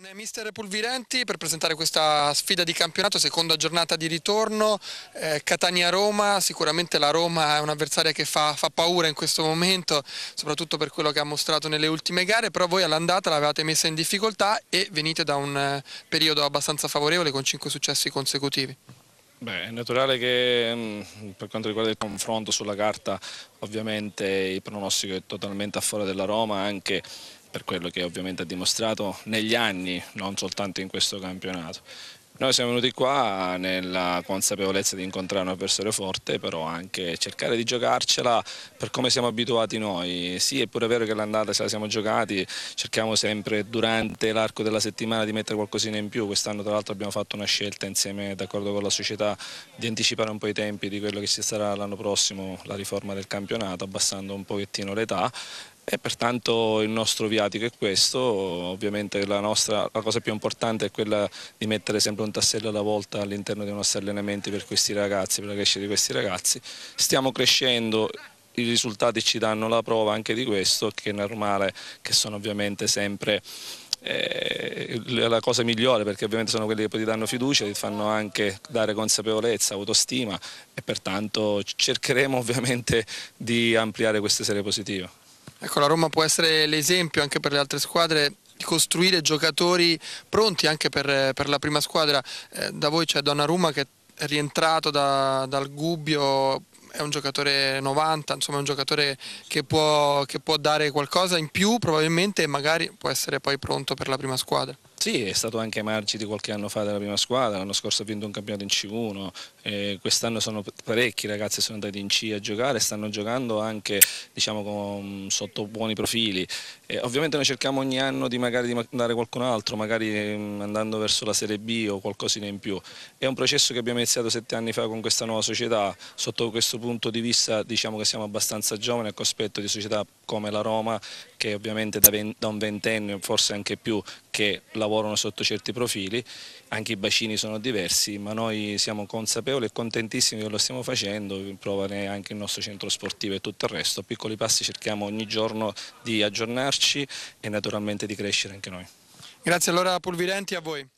Con eh, mister Pulvirenti per presentare questa sfida di campionato, seconda giornata di ritorno, eh, Catania-Roma, sicuramente la Roma è un'avversaria che fa, fa, paura in questo momento, soprattutto per quello che ha mostrato nelle ultime gare, però voi all'andata l'avevate messa in difficoltà e venite da un eh, periodo abbastanza favorevole con 5 successi consecutivi. Beh, è naturale che mm, per quanto riguarda il confronto sulla carta ovviamente il pronostico è totalmente a fuori della Roma anche per quello che ovviamente ha dimostrato negli anni, non soltanto in questo campionato. Noi siamo venuti qua nella consapevolezza di incontrare un avversario forte, però anche cercare di giocarcela per come siamo abituati noi. Sì, è pure vero che l'andata ce la siamo giocati, cerchiamo sempre durante l'arco della settimana di mettere qualcosina in più. Quest'anno tra l'altro abbiamo fatto una scelta insieme, d'accordo con la società, di anticipare un po' i tempi di quello che ci sarà l'anno prossimo, la riforma del campionato, abbassando un pochettino l'età e pertanto il nostro viatico è questo, ovviamente la, nostra, la cosa più importante è quella di mettere sempre un tassello alla volta all'interno dei nostri allenamenti per questi ragazzi, per la crescita di questi ragazzi, stiamo crescendo, i risultati ci danno la prova anche di questo, che è normale che sono ovviamente sempre eh, la cosa migliore perché ovviamente sono quelli che poi ti danno fiducia, ti fanno anche dare consapevolezza, autostima e pertanto cercheremo ovviamente di ampliare questa serie positiva. Ecco, la Roma può essere l'esempio anche per le altre squadre di costruire giocatori pronti anche per, per la prima squadra. Eh, da voi c'è Donnarumma che è rientrato da, dal Gubbio, è un giocatore 90, insomma è un giocatore che può, che può dare qualcosa in più probabilmente e magari può essere poi pronto per la prima squadra. Sì, è stato anche ai margini di qualche anno fa della prima squadra, l'anno scorso ha vinto un campionato in C1, eh, quest'anno sono parecchi ragazzi sono andati in C a giocare, stanno giocando anche diciamo, con, sotto buoni profili. Eh, ovviamente noi cerchiamo ogni anno di magari di mandare qualcun altro, magari mm, andando verso la Serie B o qualcosina in più. È un processo che abbiamo iniziato sette anni fa con questa nuova società, sotto questo punto di vista diciamo che siamo abbastanza giovani a cospetto di società come la Roma che ovviamente da, da un ventennio, forse anche più, che lavora lavorano sotto certi profili, anche i bacini sono diversi, ma noi siamo consapevoli e contentissimi che lo stiamo facendo, prova anche il nostro centro sportivo e tutto il resto, a piccoli passi cerchiamo ogni giorno di aggiornarci e naturalmente di crescere anche noi. Grazie allora Pulvirenti a voi.